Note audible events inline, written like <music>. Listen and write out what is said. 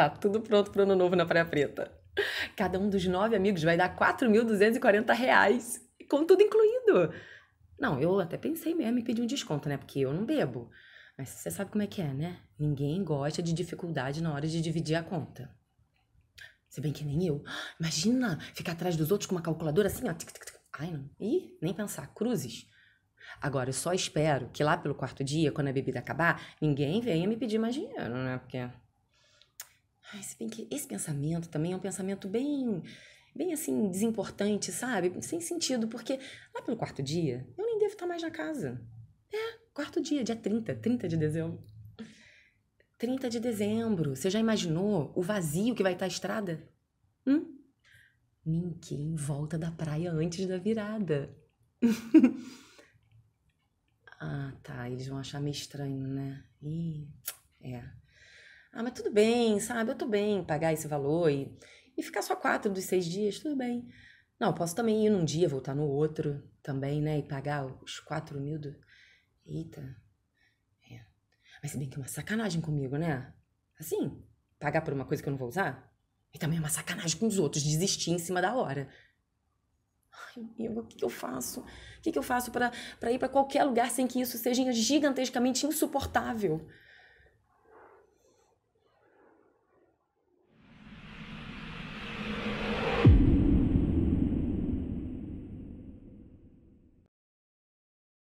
Tá tudo pronto pro ano novo na Praia Preta. Cada um dos nove amigos vai dar 4.240 reais, com tudo incluído. Não, eu até pensei mesmo em pedir um desconto, né? Porque eu não bebo. Mas você sabe como é que é, né? Ninguém gosta de dificuldade na hora de dividir a conta. Se bem que nem eu. Imagina ficar atrás dos outros com uma calculadora assim, ó. Tic, tic, tic. Ai, não. Ih, nem pensar. Cruzes. Agora, eu só espero que lá pelo quarto dia, quando a bebida acabar, ninguém venha me pedir mais dinheiro, né? Porque Ai, se bem que esse pensamento também é um pensamento bem, bem assim, desimportante, sabe? Sem sentido, porque lá pelo quarto dia, eu nem devo estar mais na casa. É, quarto dia, dia 30, 30 de dezembro. 30 de dezembro, você já imaginou o vazio que vai estar a estrada? Hum? Ninguém volta da praia antes da virada. <laughs> ah, tá, eles vão achar meio estranho, né? Ih, é. Ah, mas tudo bem, sabe? Eu tô bem pagar esse valor e, e ficar só quatro dos seis dias, tudo bem. Não, posso também ir num dia, voltar no outro também, né? E pagar os quatro mil do. Eita. É. Mas se bem que é uma sacanagem comigo, né? Assim, pagar por uma coisa que eu não vou usar? E também é uma sacanagem com os outros, desistir em cima da hora. Ai, meu, o que, eu faço? O que, que eu faço para ir para qualquer lugar sem que isso seja gigantescamente insuportável?